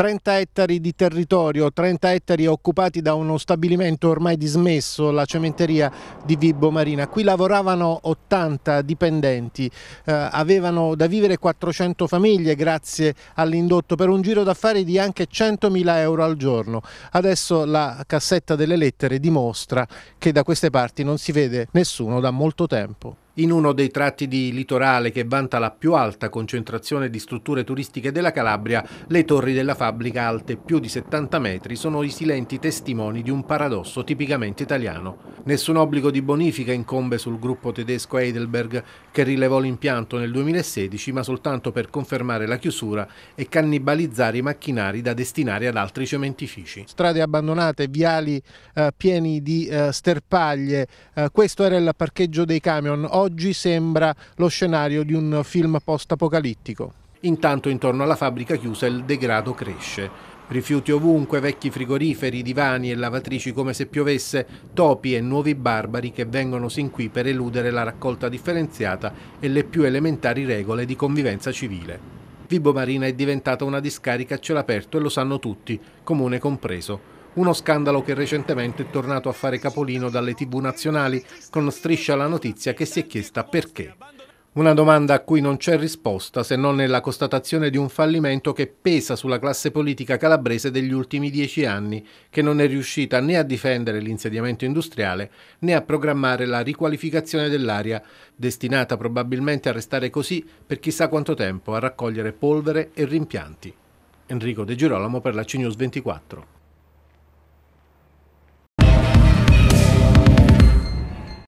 30 ettari di territorio, 30 ettari occupati da uno stabilimento ormai dismesso, la cementeria di Vibbo Marina. Qui lavoravano 80 dipendenti, eh, avevano da vivere 400 famiglie grazie all'indotto per un giro d'affari di anche 100.000 euro al giorno. Adesso la cassetta delle lettere dimostra che da queste parti non si vede nessuno da molto tempo. In uno dei tratti di litorale che vanta la più alta concentrazione di strutture turistiche della Calabria, le torri della fabbrica alte più di 70 metri sono i silenti testimoni di un paradosso tipicamente italiano. Nessun obbligo di bonifica incombe sul gruppo tedesco Heidelberg che rilevò l'impianto nel 2016 ma soltanto per confermare la chiusura e cannibalizzare i macchinari da destinare ad altri cementifici. Strade abbandonate, viali eh, pieni di eh, sterpaglie, eh, questo era il parcheggio dei camion. Oggi oggi sembra lo scenario di un film post-apocalittico. Intanto intorno alla fabbrica chiusa il degrado cresce. Rifiuti ovunque, vecchi frigoriferi, divani e lavatrici come se piovesse, topi e nuovi barbari che vengono sin qui per eludere la raccolta differenziata e le più elementari regole di convivenza civile. Vibo Marina è diventata una discarica a cielo aperto e lo sanno tutti, comune compreso uno scandalo che recentemente è tornato a fare capolino dalle tv nazionali con striscia la notizia che si è chiesta perché. Una domanda a cui non c'è risposta se non nella constatazione di un fallimento che pesa sulla classe politica calabrese degli ultimi dieci anni, che non è riuscita né a difendere l'insediamento industriale né a programmare la riqualificazione dell'area, destinata probabilmente a restare così per chissà quanto tempo a raccogliere polvere e rimpianti. Enrico De Girolamo per la CNews 24.